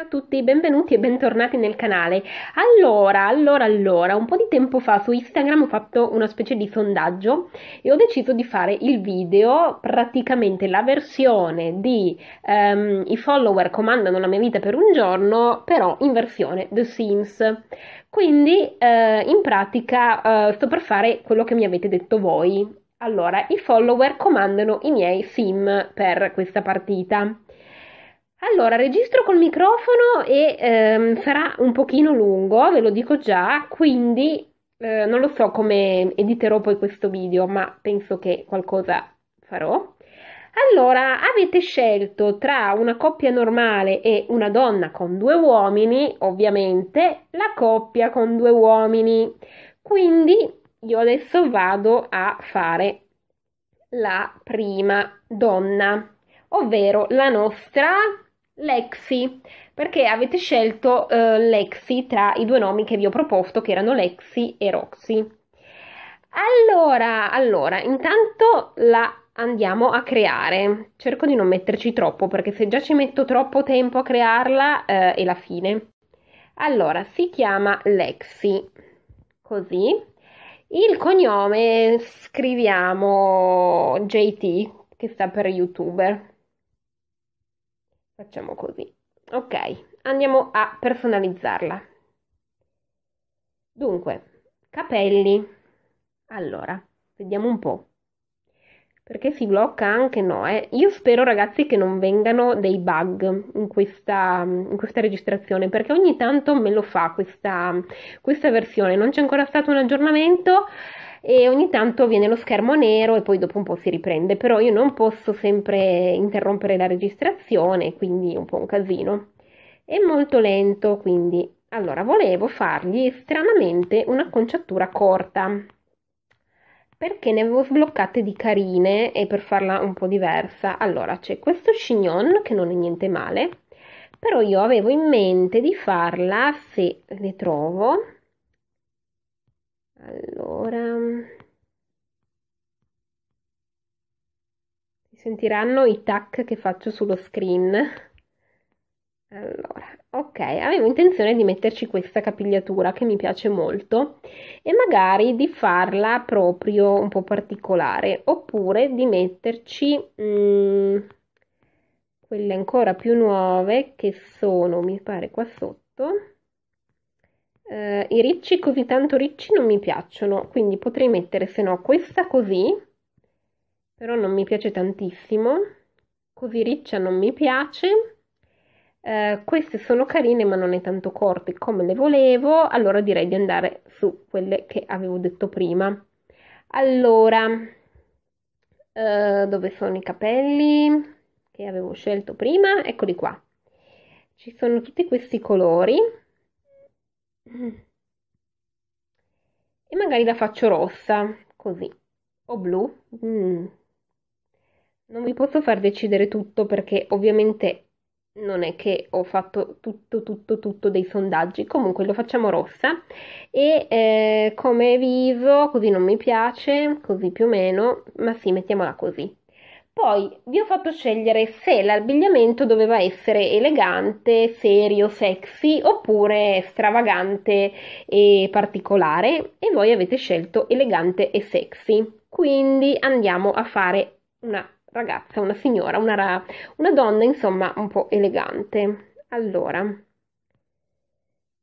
Ciao a tutti, benvenuti e bentornati nel canale. Allora, allora, allora, un po' di tempo fa su Instagram ho fatto una specie di sondaggio e ho deciso di fare il video, praticamente la versione di um, i follower comandano la mia vita per un giorno, però in versione The Sims. Quindi, uh, in pratica, uh, sto per fare quello che mi avete detto voi. Allora, i follower comandano i miei sim per questa partita. Allora, registro col microfono e ehm, sarà un pochino lungo, ve lo dico già, quindi eh, non lo so come editerò poi questo video, ma penso che qualcosa farò. Allora, avete scelto tra una coppia normale e una donna con due uomini, ovviamente la coppia con due uomini. Quindi io adesso vado a fare la prima donna, ovvero la nostra Lexi, perché avete scelto eh, Lexi tra i due nomi che vi ho proposto, che erano Lexi e Roxy. Allora, allora, intanto la andiamo a creare. Cerco di non metterci troppo, perché se già ci metto troppo tempo a crearla eh, è la fine. Allora, si chiama Lexi, così. Il cognome scriviamo JT, che sta per youtuber Facciamo così. Ok, andiamo a personalizzarla. Dunque, capelli. Allora, vediamo un po'. Perché si blocca anche no, eh? Io spero ragazzi che non vengano dei bug in questa, in questa registrazione, perché ogni tanto me lo fa questa, questa versione. Non c'è ancora stato un aggiornamento, e ogni tanto viene lo schermo nero e poi dopo un po' si riprende, però io non posso sempre interrompere la registrazione, quindi è un po' un casino. È molto lento, quindi allora volevo fargli stranamente un'acconciatura corta perché ne avevo sbloccate di carine e per farla un po' diversa. Allora c'è questo chignon che non è niente male, però io avevo in mente di farla se le trovo allora, si sentiranno i tac che faccio sullo screen. Allora, ok, avevo intenzione di metterci questa capigliatura che mi piace molto e magari di farla proprio un po' particolare oppure di metterci mm, quelle ancora più nuove che sono, mi pare, qua sotto eh, i ricci così tanto ricci non mi piacciono, quindi potrei mettere se no questa così, però non mi piace tantissimo, così riccia non mi piace. Eh, queste sono carine ma non è tanto corte come le volevo, allora direi di andare su quelle che avevo detto prima. Allora, eh, dove sono i capelli che avevo scelto prima? Eccoli qua. Ci sono tutti questi colori e magari la faccio rossa, così, o blu. Mm. Non vi posso far decidere tutto perché ovviamente non è che ho fatto tutto, tutto, tutto dei sondaggi. Comunque lo facciamo rossa e eh, come viso, così non mi piace, così più o meno, ma sì, mettiamola così. Poi vi ho fatto scegliere se l'abbigliamento doveva essere elegante, serio, sexy oppure stravagante e particolare e voi avete scelto elegante e sexy. Quindi andiamo a fare una ragazza, una signora, una, una donna insomma un po' elegante. Allora,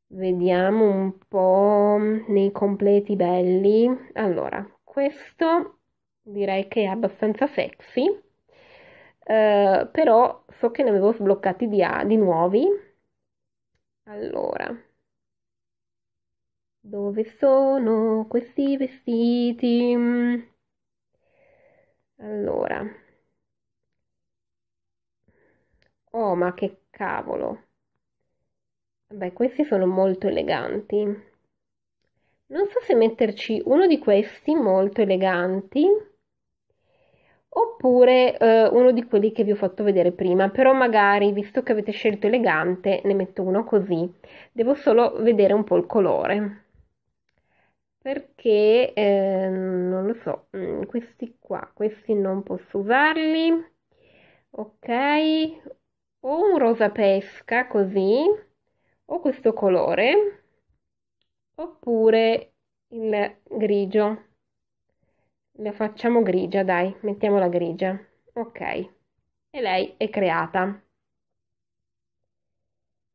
vediamo un po' nei completi belli. Allora, questo direi che è abbastanza sexy eh, però so che ne avevo sbloccati di, di nuovi. Allora, dove sono questi vestiti? Allora, oh ma che cavolo! Beh, questi sono molto eleganti. Non so se metterci uno di questi molto eleganti oppure eh, uno di quelli che vi ho fatto vedere prima, però magari visto che avete scelto elegante ne metto uno così, devo solo vedere un po' il colore perché eh, non lo so, mm, questi qua, questi non posso usarli, ok, o un rosa pesca così, o questo colore, oppure il grigio la facciamo grigia, dai, mettiamola grigia. Ok. E lei è creata.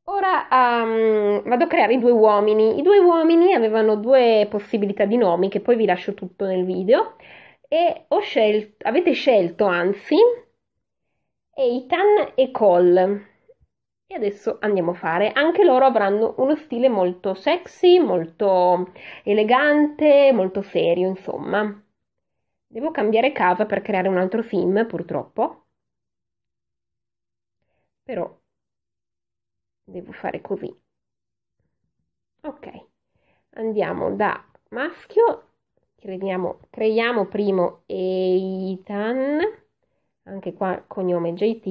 Ora um, vado a creare i due uomini. I due uomini avevano due possibilità di nomi che poi vi lascio tutto nel video e ho scelto, avete scelto anzi Eitan e Cole. E adesso andiamo a fare. Anche loro avranno uno stile molto sexy, molto elegante, molto serio, insomma. Devo cambiare casa per creare un altro film, purtroppo. Però devo fare così. Ok, andiamo da maschio, creiamo, creiamo primo Eitan, anche qua cognome JT,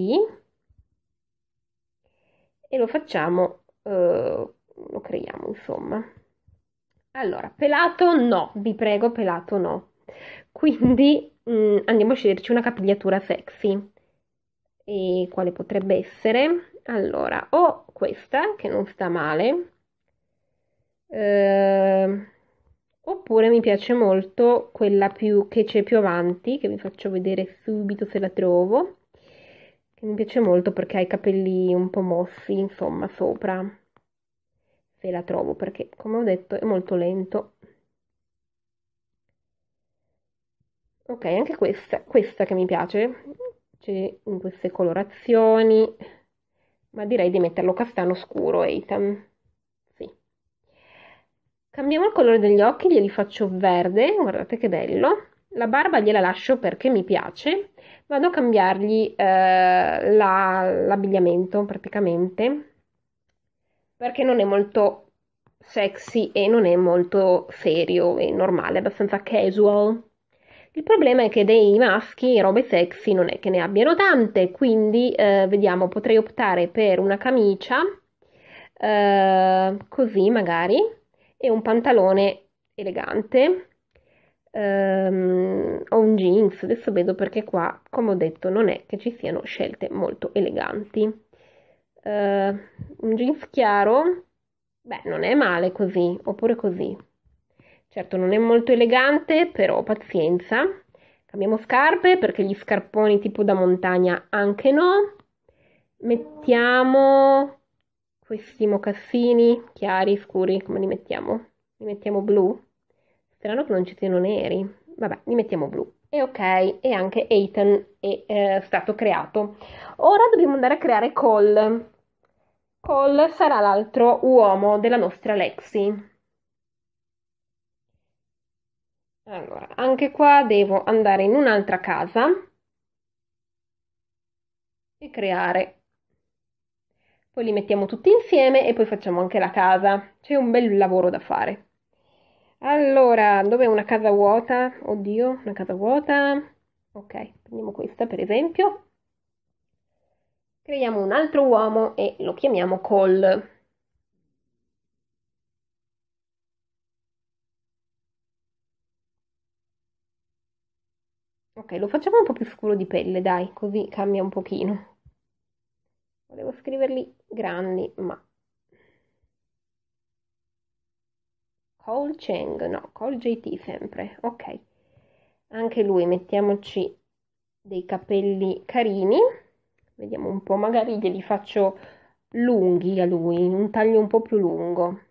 e lo facciamo, eh, lo creiamo insomma. Allora, pelato no, vi prego, pelato no. Quindi mh, mm, andiamo a sceglierci una capigliatura sexy. E quale potrebbe essere? Allora, ho questa che non sta male, eh, oppure mi piace molto quella più, che c'è più avanti, che vi faccio vedere subito se la trovo, che mi piace molto perché ha i capelli un po' mossi, insomma, sopra, se la trovo, perché come ho detto è molto lento. ok anche questa questa che mi piace c'è in queste colorazioni ma direi di metterlo castano scuro Eitan sì. cambiamo il colore degli occhi glieli faccio verde guardate che bello la barba gliela lascio perché mi piace vado a cambiargli eh, l'abbigliamento la, praticamente perché non è molto sexy e non è molto serio e normale, è abbastanza casual. Il problema è che dei maschi robe sexy non è che ne abbiano tante, quindi eh, vediamo, potrei optare per una camicia, eh, così magari, e un pantalone elegante, ehm, o un jeans, adesso vedo perché qua, come ho detto, non è che ci siano scelte molto eleganti. Eh, un jeans chiaro, beh, non è male così, oppure così, Certo non è molto elegante, però pazienza. Cambiamo scarpe perché gli scarponi tipo da montagna anche no. Mettiamo questi mocassini chiari, scuri, come li mettiamo? Li mettiamo blu? Strano che non ci siano neri. Vabbè, li mettiamo blu. E ok, e anche Ethan è eh, stato creato. Ora dobbiamo andare a creare Cole. Cole sarà l'altro uomo della nostra Lexi. Allora, anche qua devo andare in un'altra casa e creare. Poi li mettiamo tutti insieme e poi facciamo anche la casa. C'è un bel lavoro da fare. Allora, dove è una casa vuota? Oddio, una casa vuota. Ok, prendiamo questa per esempio. Creiamo un altro uomo e lo chiamiamo Cole. Ok, lo facciamo un po' più scuro di pelle, dai, così cambia un pochino. Volevo scriverli grandi, ma... Cole Cheng, no, Cole JT sempre, ok. Anche lui, mettiamoci dei capelli carini. Vediamo un po', magari glieli faccio lunghi a lui, un taglio un po' più lungo.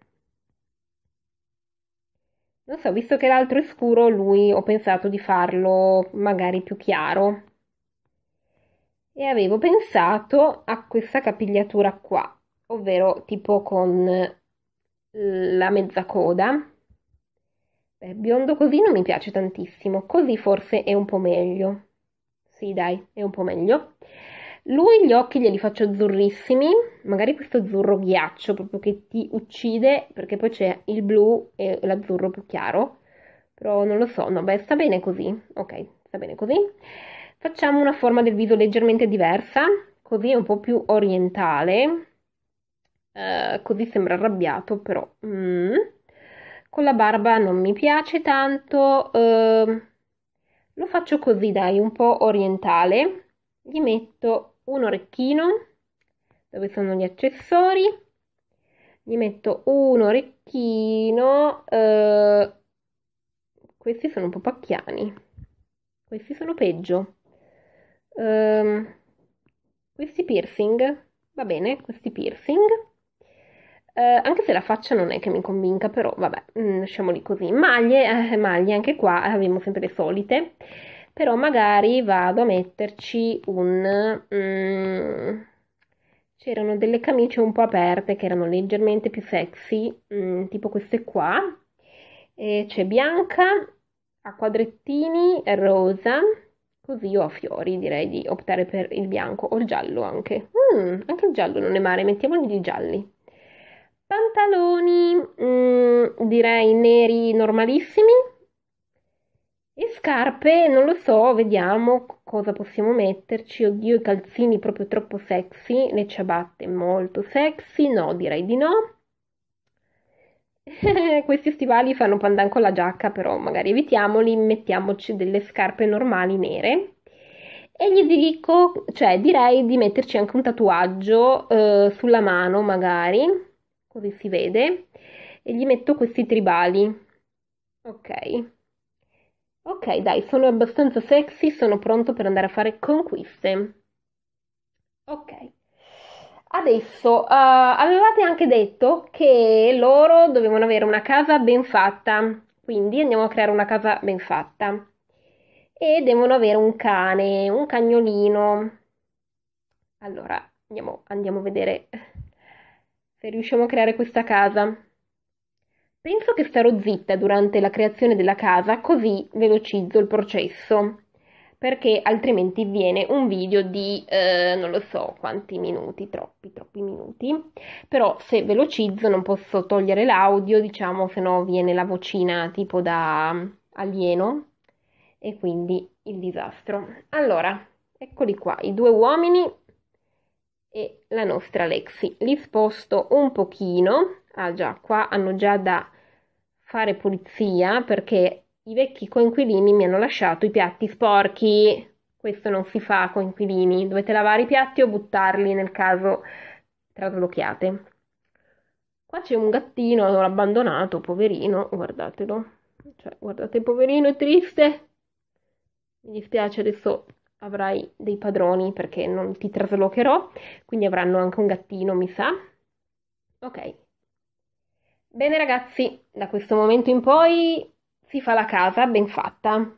Non so, visto che l'altro è scuro, lui ho pensato di farlo magari più chiaro. E avevo pensato a questa capigliatura qua, ovvero tipo con eh, la mezza coda. Beh, biondo così non mi piace tantissimo, così forse è un po' meglio. Sì, dai, è un po' meglio. Lui gli occhi glieli faccio azzurrissimi, magari questo azzurro ghiaccio proprio che ti uccide, perché poi c'è il blu e l'azzurro più chiaro. Però non lo so, no, beh, sta bene così. Ok, sta bene così. Facciamo una forma del viso leggermente diversa, così è un po' più orientale. Uh, così sembra arrabbiato, però. Mm. Con la barba non mi piace tanto. Uh, lo faccio così, dai, un po' orientale. Gli metto un orecchino dove sono gli accessori gli metto un orecchino eh, questi sono un po' pacchiani questi sono peggio eh, questi piercing va bene questi piercing eh, anche se la faccia non è che mi convinca, però vabbè, mm, lasciamoli così. Maglie, eh, maglie anche qua eh, abbiamo sempre le solite però magari vado a metterci un... Mm, c'erano delle camicie un po' aperte che erano leggermente più sexy, mm, tipo queste qua. E c'è bianca, a quadrettini, rosa, così io a fiori direi di optare per il bianco o il giallo anche. Mm, anche il giallo non è male, mettiamoli di gialli. Pantaloni, mm, direi neri normalissimi e scarpe, non lo so, vediamo cosa possiamo metterci. Oddio, i calzini proprio troppo sexy, le ciabatte molto sexy, no, direi di no. Questi stivali fanno pandan con la giacca, però magari evitiamoli, mettiamoci delle scarpe normali nere. E gli dico, cioè direi di metterci anche un tatuaggio eh, sulla mano, magari, così si vede. E gli metto questi tribali. Ok. Ok, dai, sono abbastanza sexy, sono pronto per andare a fare conquiste. Ok. Adesso, uh, avevate anche detto che loro dovevano avere una casa ben fatta, quindi andiamo a creare una casa ben fatta. E devono avere un cane, un cagnolino. Allora, andiamo, andiamo a vedere se riusciamo a creare questa casa. Penso che starò zitta durante la creazione della casa così velocizzo il processo, perché altrimenti viene un video di eh, non lo so quanti minuti, troppi, troppi minuti, però se velocizzo non posso togliere l'audio, diciamo, se no viene la vocina tipo da mm, alieno e quindi il disastro. Allora, eccoli qua, i due uomini e la nostra Lexi. Li sposto un pochino, ah già, qua hanno già da fare pulizia perché i vecchi coinquilini mi hanno lasciato i piatti sporchi. Questo non si fa, coinquilini. Dovete lavare i piatti o buttarli nel caso traslochiate. Qua c'è un gattino abbandonato, poverino, guardatelo. Cioè, guardate, poverino, è triste. Mi dispiace, adesso avrai dei padroni perché non ti traslocherò, quindi avranno anche un gattino, mi sa. Ok, Bene ragazzi, da questo momento in poi si fa la casa ben fatta.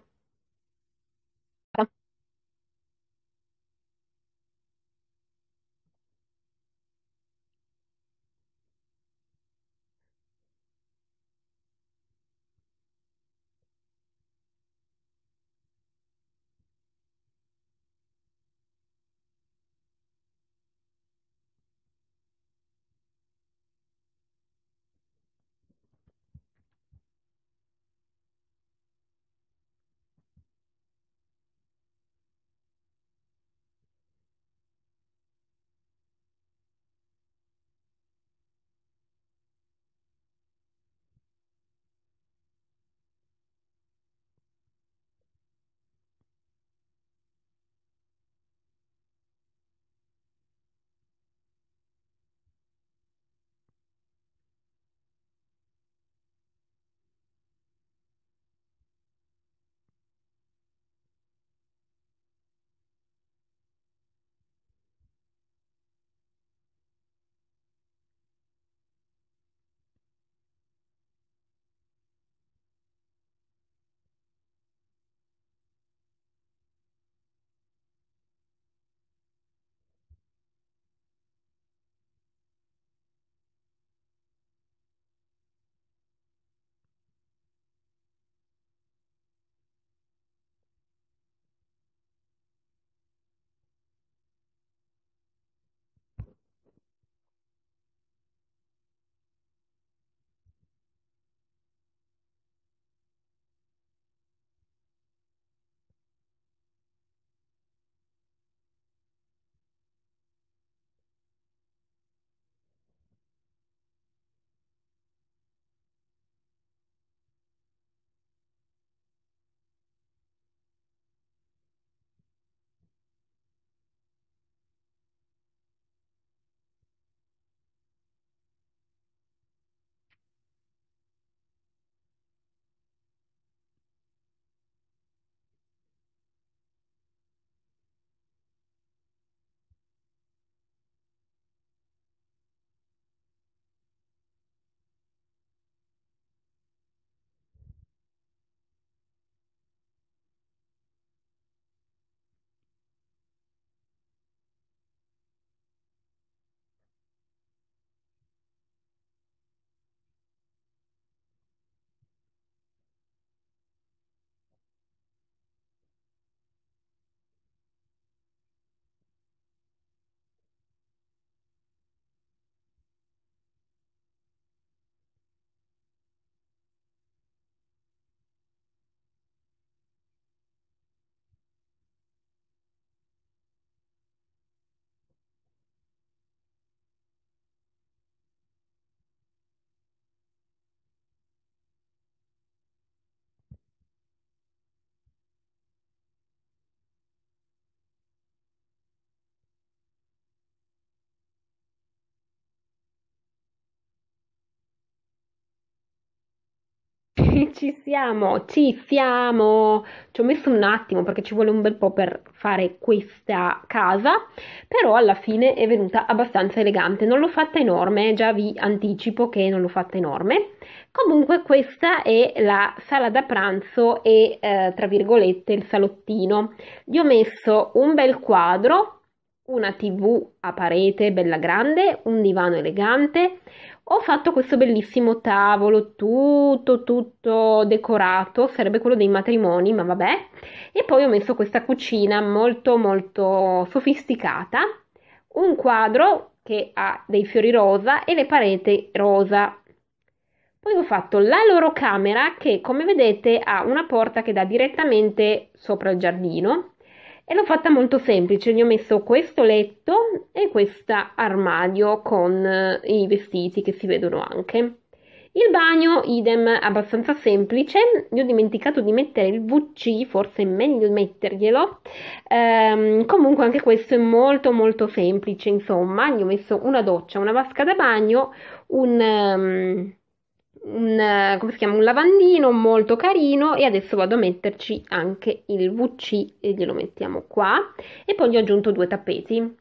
ci siamo, ci siamo. Ci ho messo un attimo perché ci vuole un bel po' per fare questa casa, però alla fine è venuta abbastanza elegante. Non l'ho fatta enorme, già vi anticipo che non l'ho fatta enorme. Comunque questa è la sala da pranzo e eh, tra virgolette il salottino. Gli ho messo un bel quadro, una tv a parete bella grande, un divano elegante, ho fatto questo bellissimo tavolo, tutto, tutto decorato, sarebbe quello dei matrimoni, ma vabbè. E poi ho messo questa cucina molto, molto sofisticata, un quadro che ha dei fiori rosa e le pareti rosa. Poi ho fatto la loro camera che, come vedete, ha una porta che dà direttamente sopra il giardino e l'ho fatta molto semplice, gli ho messo questo letto e questo armadio con eh, i vestiti che si vedono anche. Il bagno, idem, abbastanza semplice, mi ho dimenticato di mettere il VC, forse è meglio metterglielo, ehm, comunque anche questo è molto molto semplice, insomma, gli ho messo una doccia, una vasca da bagno, un... Um, un, eh, come si chiama, un lavandino molto carino e adesso vado a metterci anche il VC e glielo mettiamo qua e poi gli ho aggiunto due tappeti.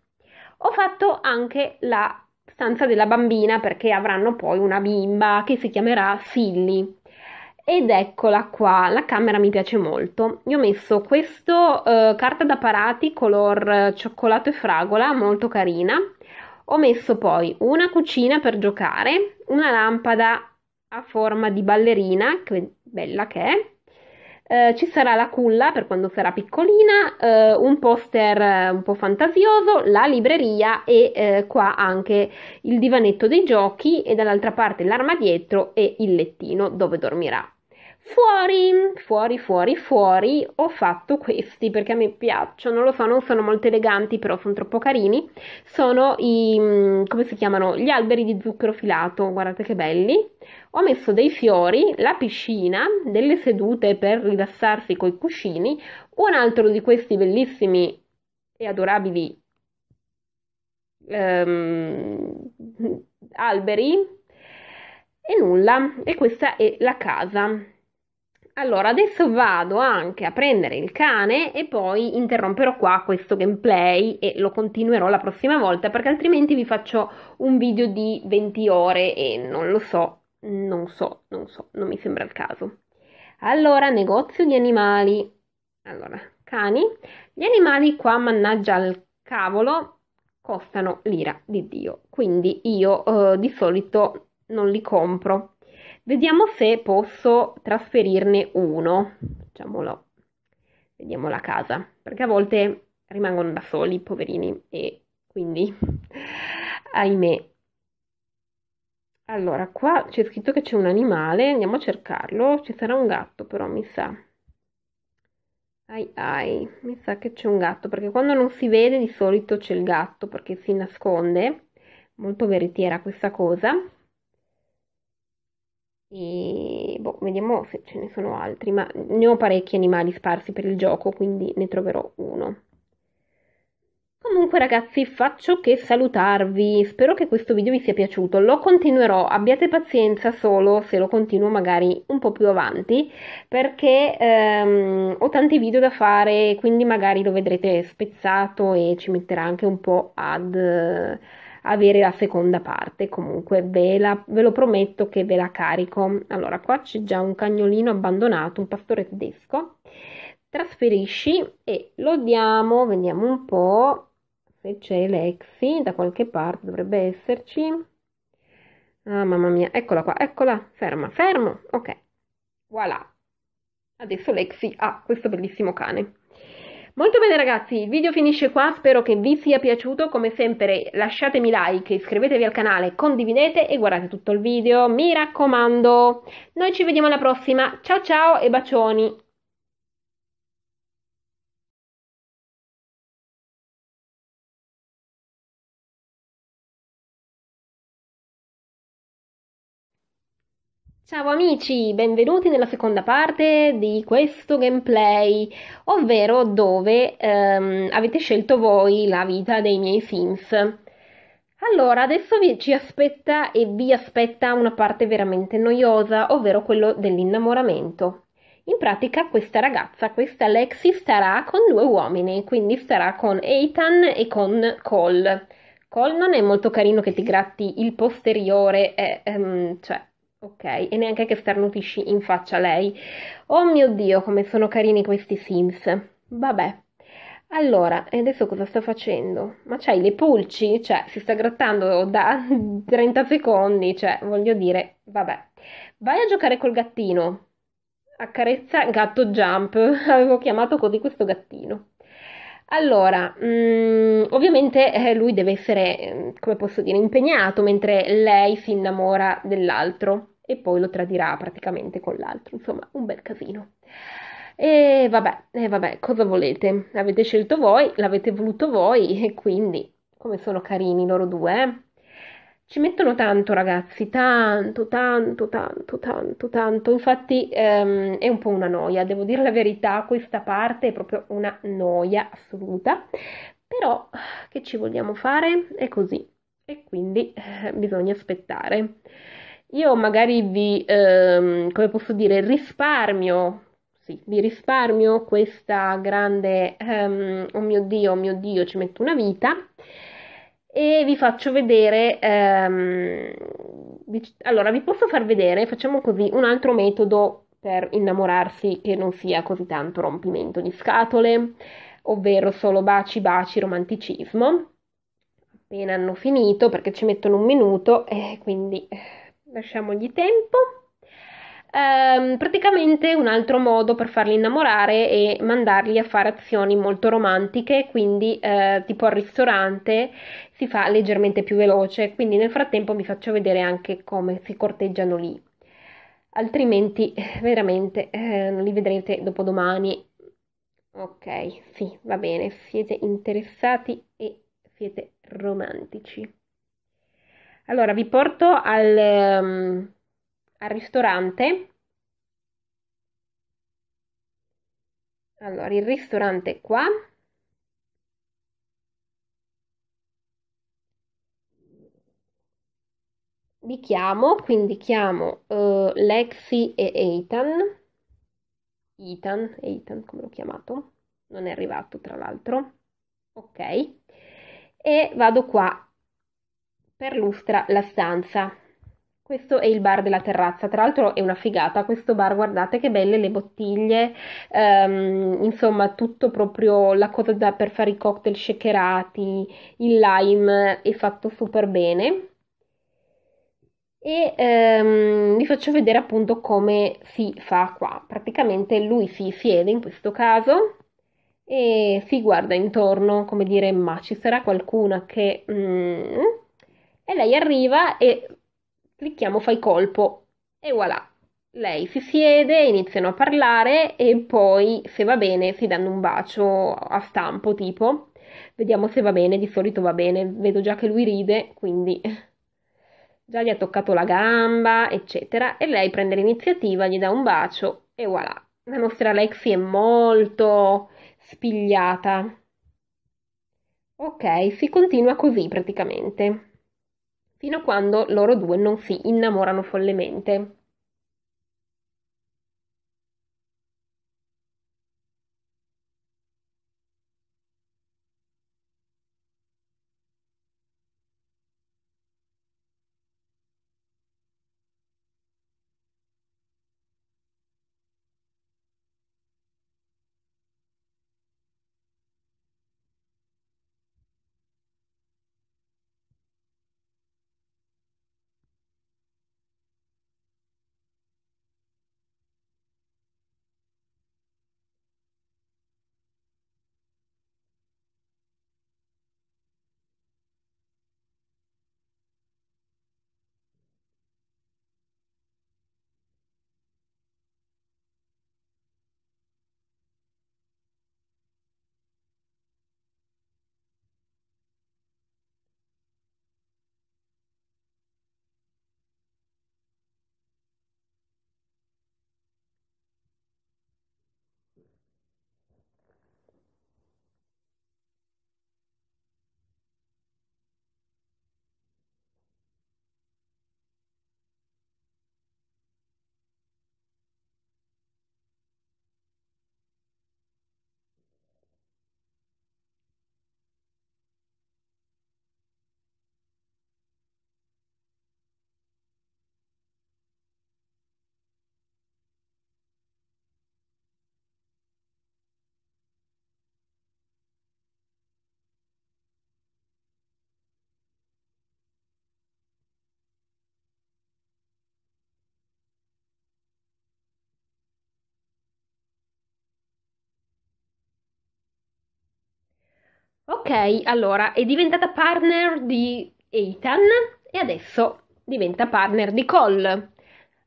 Ho fatto anche la stanza della bambina perché avranno poi una bimba che si chiamerà Silly. Ed eccola qua, la camera mi piace molto. Io ho messo questo eh, carta da parati color eh, cioccolato e fragola, molto carina. Ho messo poi una cucina per giocare, una lampada a forma di ballerina, che bella che è. Eh, ci sarà la culla per quando sarà piccolina, eh, un poster eh, un po' fantasioso, la libreria e eh, qua anche il divanetto dei giochi e dall'altra parte l'armadietto e il lettino dove dormirà. Fuori, fuori, fuori, fuori ho fatto questi perché a me piacciono, lo so, non sono molto eleganti, però sono troppo carini. Sono i, mm, come si chiamano? Gli alberi di zucchero filato, guardate che belli. Ho messo dei fiori, la piscina, delle sedute per rilassarsi coi cuscini, un altro di questi bellissimi e adorabili ehm, alberi e nulla. E questa è la casa. Allora, adesso vado anche a prendere il cane e poi interromperò qua questo gameplay e lo continuerò la prossima volta perché altrimenti vi faccio un video di 20 ore e non lo so, non so, non so, non mi sembra il caso. Allora, negozio di animali. Allora, cani. Gli animali qua, mannaggia al cavolo, costano l'ira di Dio, quindi io eh, di solito non li compro Vediamo se posso trasferirne uno, Facciamolo. vediamo la casa, perché a volte rimangono da soli, poverini, e quindi, ahimè. Allora, qua c'è scritto che c'è un animale, andiamo a cercarlo, ci sarà un gatto però, mi sa. Ai ai, mi sa che c'è un gatto, perché quando non si vede di solito c'è il gatto, perché si nasconde, molto veritiera questa cosa. E boh, vediamo se ce ne sono altri, ma ne ho parecchi animali sparsi per il gioco, quindi ne troverò uno. Comunque ragazzi, faccio che salutarvi. Spero che questo video vi sia piaciuto. Lo continuerò, abbiate pazienza solo se lo continuo magari un po' più avanti, perché ehm, ho tanti video da fare, quindi magari lo vedrete spezzato e ci metterà anche un po' ad avere la seconda parte. Comunque ve, la, ve lo prometto che ve la carico. Allora, qua c'è già un cagnolino abbandonato, un pastore tedesco. Trasferisci e lo diamo, vediamo un po' se c'è Lexi, da qualche parte dovrebbe esserci. Ah, mamma mia, eccola qua, eccola, ferma, fermo, ok, voilà. Adesso Lexi ha questo bellissimo cane. Molto bene ragazzi, il video finisce qua, spero che vi sia piaciuto, come sempre lasciatemi like, iscrivetevi al canale, condividete e guardate tutto il video, mi raccomando. Noi ci vediamo alla prossima, ciao ciao e bacioni! Ciao amici, benvenuti nella seconda parte di questo gameplay, ovvero dove ehm, avete scelto voi la vita dei miei Sims. Allora, adesso vi, ci aspetta e vi aspetta una parte veramente noiosa, ovvero quello dell'innamoramento. In pratica questa ragazza, questa Lexi, starà con due uomini, quindi starà con Ethan e con Cole. Cole non è molto carino che ti gratti il posteriore, eh, ehm, cioè Ok, e neanche che starnutisci in faccia a lei. Oh mio Dio, come sono carini questi Sims. Vabbè. Allora, e adesso cosa sta facendo? Ma c'hai le pulci? Cioè, si sta grattando da 30 secondi, cioè, voglio dire, vabbè. Vai a giocare col gattino. Accarezza gatto jump. Avevo chiamato così questo gattino. Allora, mh, mm, ovviamente eh, lui deve essere, mm, come posso dire, impegnato mentre lei si innamora dell'altro e poi lo tradirà praticamente con l'altro, insomma un bel casino. E vabbè, e vabbè, cosa volete? L'avete scelto voi, l'avete voluto voi e quindi come sono carini loro due, eh. Ci mettono tanto ragazzi, tanto, tanto, tanto, tanto, tanto. Infatti ehm, è un po' una noia, devo dire la verità, questa parte è proprio una noia assoluta. Però che ci vogliamo fare? È così e quindi eh, bisogna aspettare io magari vi, ehm, come posso dire, risparmio, sì, vi risparmio questa grande, ehm, oh mio Dio, oh mio Dio, ci metto una vita e vi faccio vedere, ehm, vi, allora vi posso far vedere, facciamo così, un altro metodo per innamorarsi che non sia così tanto rompimento di scatole, ovvero solo baci, baci, romanticismo. Appena hanno finito perché ci mettono un minuto e quindi lasciamogli tempo. Ehm, praticamente un altro modo per farli innamorare è mandarli a fare azioni molto romantiche, quindi eh, tipo al ristorante si fa leggermente più veloce, quindi nel frattempo vi faccio vedere anche come si corteggiano lì. Altrimenti veramente eh, non li vedrete dopodomani. Ok, sì, va bene, siete interessati e siete romantici. Allora, vi porto al, um, al ristorante. Allora, il ristorante è qua. Li chiamo, quindi chiamo uh, Lexi e Ethan. Ethan, Ethan come l'ho chiamato? Non è arrivato tra l'altro. Ok. E vado qua perlustra la stanza. Questo è il bar della terrazza, tra l'altro è una figata questo bar, guardate che belle le bottiglie, um, insomma tutto proprio la cosa da, per fare i cocktail shakerati, il lime è fatto super bene. E um, vi faccio vedere appunto come si fa qua. Praticamente lui si siede in questo caso e si guarda intorno, come dire, ma ci sarà qualcuno che... Mm, e lei arriva e clicchiamo fai colpo e voilà. Lei si siede, iniziano a parlare e poi, se va bene, si danno un bacio a stampo, tipo. Vediamo se va bene, di solito va bene. Vedo già che lui ride, quindi già gli ha toccato la gamba, eccetera. E lei prende l'iniziativa, gli dà un bacio e voilà. La nostra Lexi è molto spigliata. Ok, si continua così praticamente fino a quando loro due non si innamorano follemente. Ok, allora è diventata partner di Ethan e adesso diventa partner di Cole.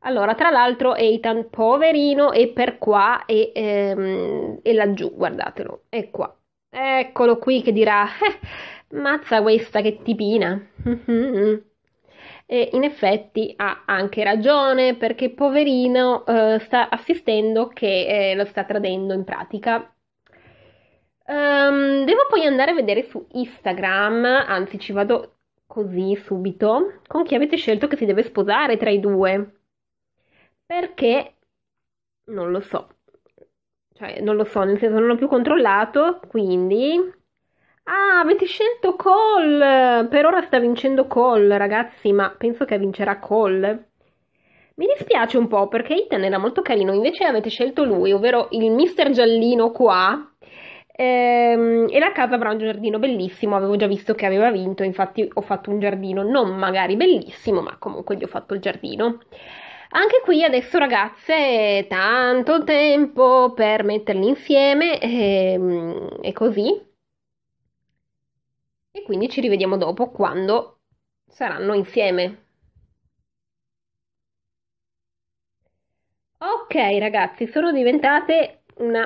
Allora, tra l'altro, Ethan, poverino, è per qua e, ehm, è laggiù, guardatelo, è qua. Eccolo qui che dirà, eh, mazza questa che tipina. e in effetti ha anche ragione, perché poverino eh, sta assistendo che eh, lo sta tradendo in pratica Um, devo poi andare a vedere su Instagram, anzi ci vado così subito, con chi avete scelto che si deve sposare tra i due. Perché non lo so. Cioè, non lo so, nel senso non l'ho più controllato, quindi... Ah, avete scelto Cole! Per ora sta vincendo Cole, ragazzi, ma penso che vincerà Cole. Mi dispiace un po' perché Ethan era molto carino, invece avete scelto lui, ovvero il mister giallino qua, ehm, e la casa avrà un giardino bellissimo, avevo già visto che aveva vinto, infatti ho fatto un giardino non magari bellissimo, ma comunque gli ho fatto il giardino. Anche qui adesso ragazze, tanto tempo per metterli insieme e, ehm, e così. E quindi ci rivediamo dopo quando saranno insieme. Ok ragazzi, sono diventate una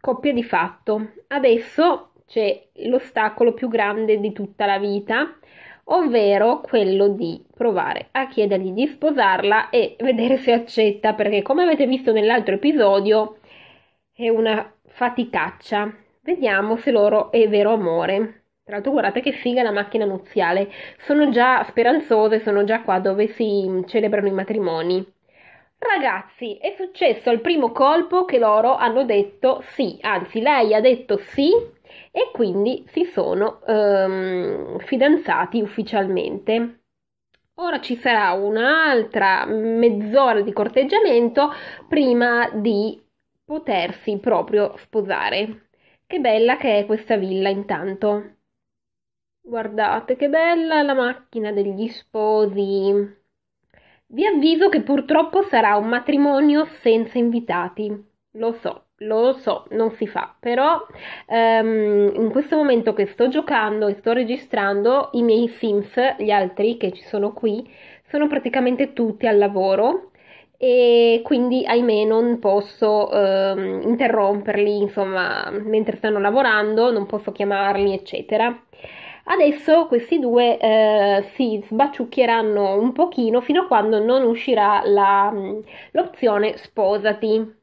coppia di fatto. Adesso c'è l'ostacolo più grande di tutta la vita, ovvero quello di provare a chiedergli di sposarla e vedere se accetta, perché come avete visto nell'altro episodio è una faticaccia. Vediamo se loro è vero amore. Tra l'altro guardate che figa la macchina nuziale, sono già speranzose, sono già qua dove si celebrano i matrimoni. Ragazzi, è successo al primo colpo che loro hanno detto sì, anzi lei ha detto sì e quindi si sono ehm, fidanzati ufficialmente. Ora ci sarà un'altra mezz'ora di corteggiamento prima di potersi proprio sposare. Che bella che è questa villa intanto. Guardate che bella la macchina degli sposi. Vi avviso che purtroppo sarà un matrimonio senza invitati. Lo so, lo so, non si fa, però um, in questo momento che sto giocando e sto registrando, i miei Sims, gli altri che ci sono qui, sono praticamente tutti al lavoro e quindi ahimè non posso um, interromperli, insomma, mentre stanno lavorando, non posso chiamarli, eccetera. Adesso questi due eh, si sbaciucchieranno un pochino fino a quando non uscirà la, mm, l'opzione sposati.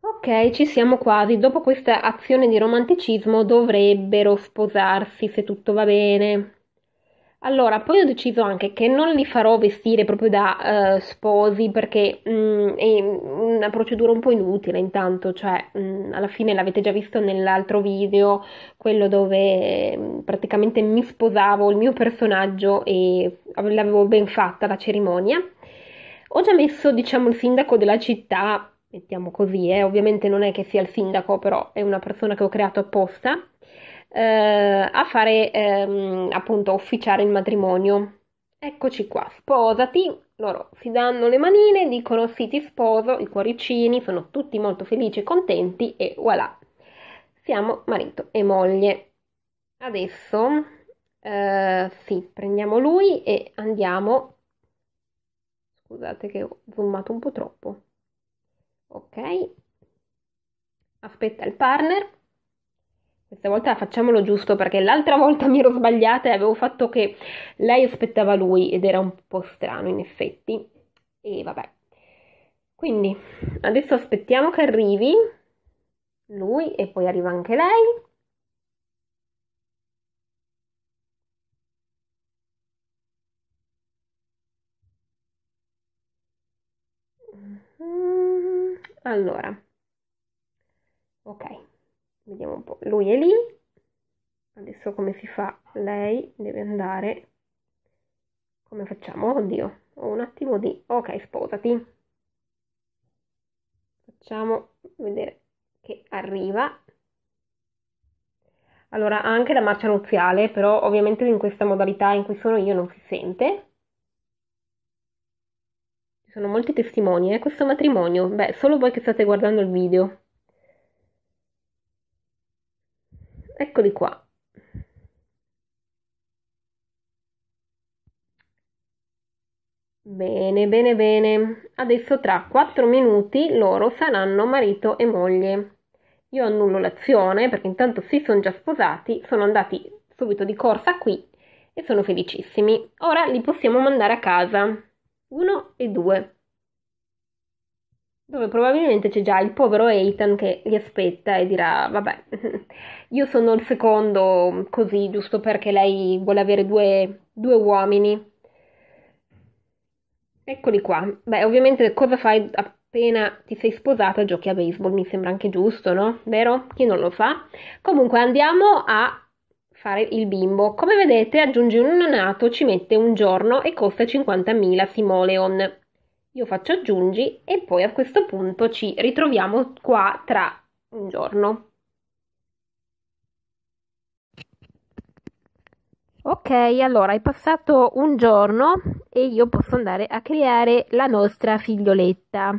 Ok, ci siamo quasi. Dopo questa azione di romanticismo dovrebbero sposarsi se tutto va bene. Allora, poi ho deciso anche che non li farò vestire proprio da eh, sposi perché mh, mm, è una procedura un po' inutile intanto, cioè mh, mm, alla fine l'avete già visto nell'altro video, quello dove mh, mm, praticamente mi sposavo il mio personaggio e l'avevo ben fatta la cerimonia. Ho già messo, diciamo, il sindaco della città, mettiamo così, eh, ovviamente non è che sia il sindaco, però è una persona che ho creato apposta eh, a fare ehm, appunto officiare il matrimonio. Eccoci qua, sposati. Loro si danno le manine, dicono sì, ti sposo, i cuoricini, sono tutti molto felici e contenti e voilà, siamo marito e moglie. Adesso eh, sì, prendiamo lui e andiamo. Scusate che ho zoomato un po' troppo. Ok. Aspetta il partner. Questa volta facciamolo giusto perché l'altra volta mi ero sbagliata e avevo fatto che lei aspettava lui ed era un po' strano in effetti. E vabbè. Quindi adesso aspettiamo che arrivi lui e poi arriva anche lei. Mm-hmm. Allora, ok. Vediamo un po'. Lui è lì. Adesso come si fa? Lei deve andare. Come facciamo? Oddio, ho un attimo di... Ok, sposati. Facciamo vedere che arriva. Allora, ha anche la marcia nuziale, però ovviamente in questa modalità in cui sono io non si sente. sono molti testimoni, eh, questo matrimonio. Beh, solo voi che state guardando il video. Eccoli qua. Bene, bene, bene. Adesso tra 4 minuti loro saranno marito e moglie. Io annullo l'azione perché intanto si sono già sposati, sono andati subito di corsa qui e sono felicissimi. Ora li possiamo mandare a casa. Uno e due dove probabilmente c'è già il povero Ethan che li aspetta e dirà vabbè io sono il secondo così giusto perché lei vuole avere due, due uomini eccoli qua beh ovviamente cosa fai appena ti sei sposata giochi a baseball mi sembra anche giusto no? vero? chi non lo fa? comunque andiamo a fare il bimbo come vedete aggiungi un neonato ci mette un giorno e costa 50.000 simoleon io faccio aggiungi e poi a questo punto ci ritroviamo qua tra un giorno. Ok, allora è passato un giorno e io posso andare a creare la nostra figlioletta.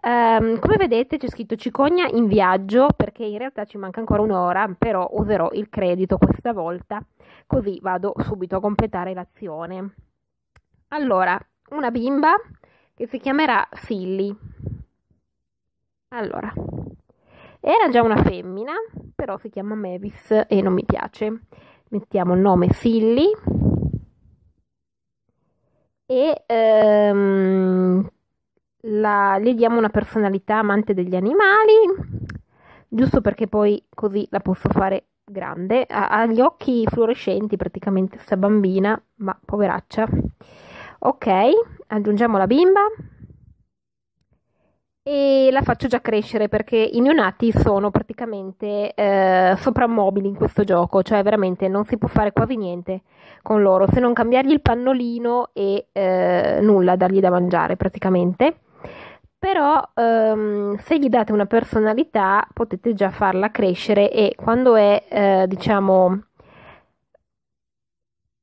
Um, come vedete c'è scritto cicogna in viaggio perché in realtà ci manca ancora un'ora, però userò il credito questa volta, così vado subito a completare l'azione. Allora, una bimba che si chiamerà Silly. Allora, era già una femmina, però si chiama Mavis e non mi piace. Mettiamo il nome Silly. E ehm, la, le diamo una personalità amante degli animali, giusto perché poi così la posso fare grande. Ha, ha gli occhi fluorescenti praticamente sta bambina, ma poveraccia. Ok, aggiungiamo la bimba e la faccio già crescere perché i neonati sono praticamente eh, soprammobili in questo gioco, cioè veramente non si può fare quasi niente con loro se non cambiargli il pannolino e eh, nulla, dargli da mangiare praticamente. Però ehm, se gli date una personalità potete già farla crescere e quando è eh, diciamo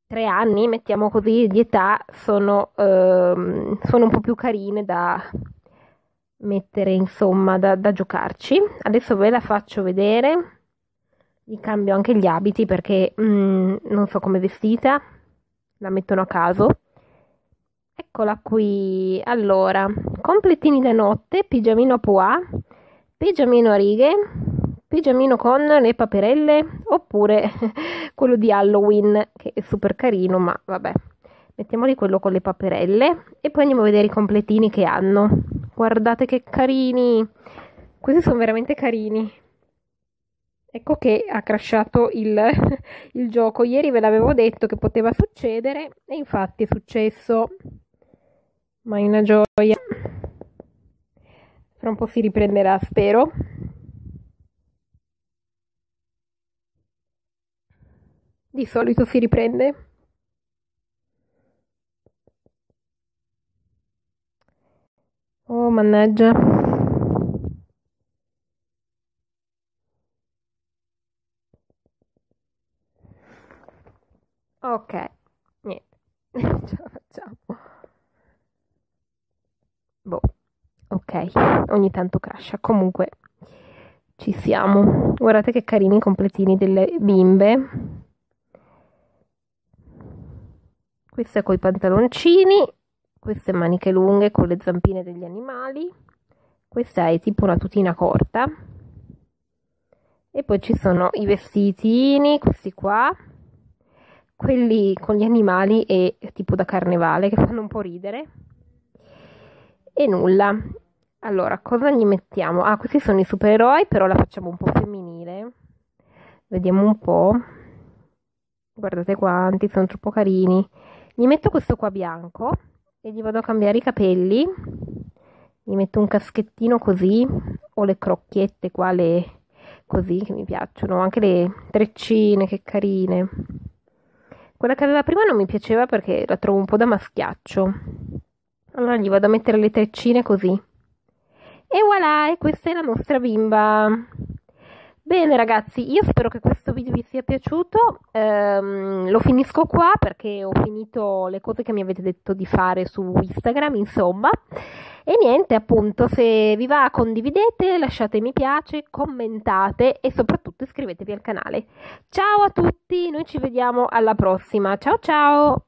tre anni, mettiamo così, di età sono, ehm, sono un po' più carine da mettere, insomma, da, da giocarci. Adesso ve la faccio vedere. Vi cambio anche gli abiti perché mm, non so come vestita, la mettono a caso. Eccola qui. Allora, completini da notte, pigiamino a pois, pigiamino a righe, pigiamino con le paperelle oppure quello di Halloween che è super carino ma vabbè mettiamoli quello con le paperelle e poi andiamo a vedere i completini che hanno guardate che carini questi sono veramente carini ecco che ha crashato il, il gioco ieri ve l'avevo detto che poteva succedere e infatti è successo ma è una gioia fra un po' si riprenderà spero Di solito si riprende? Oh, mannaggia. Ok, niente, ce la facciamo. Boh, ok, ogni tanto crasha. Comunque, ci siamo. Guardate che carini i completini delle bimbe. Questa con i pantaloncini, queste maniche lunghe con le zampine degli animali, questa è tipo una tutina corta. E poi ci sono i vestitini, questi qua, quelli con gli animali e tipo da carnevale che fanno un po' ridere. E nulla. Allora, cosa gli mettiamo? Ah, questi sono i supereroi, però la facciamo un po' femminile. Vediamo un po'. Guardate quanti, sono troppo carini. Gli metto questo qua bianco e gli vado a cambiare i capelli. Gli metto un caschettino così, o le crocchiette qua, le, così che mi piacciono, anche le treccine, che carine. Quella che aveva prima non mi piaceva perché la trovo un po' da maschiaccio. Allora gli vado a mettere le treccine così. E voilà, e questa è la nostra bimba. Bene ragazzi, io spero che questo video vi sia piaciuto, ehm, lo finisco qua perché ho finito le cose che mi avete detto di fare su Instagram, insomma. E niente, appunto, se vi va condividete, lasciate mi piace, commentate e soprattutto iscrivetevi al canale. Ciao a tutti, noi ci vediamo alla prossima, ciao ciao!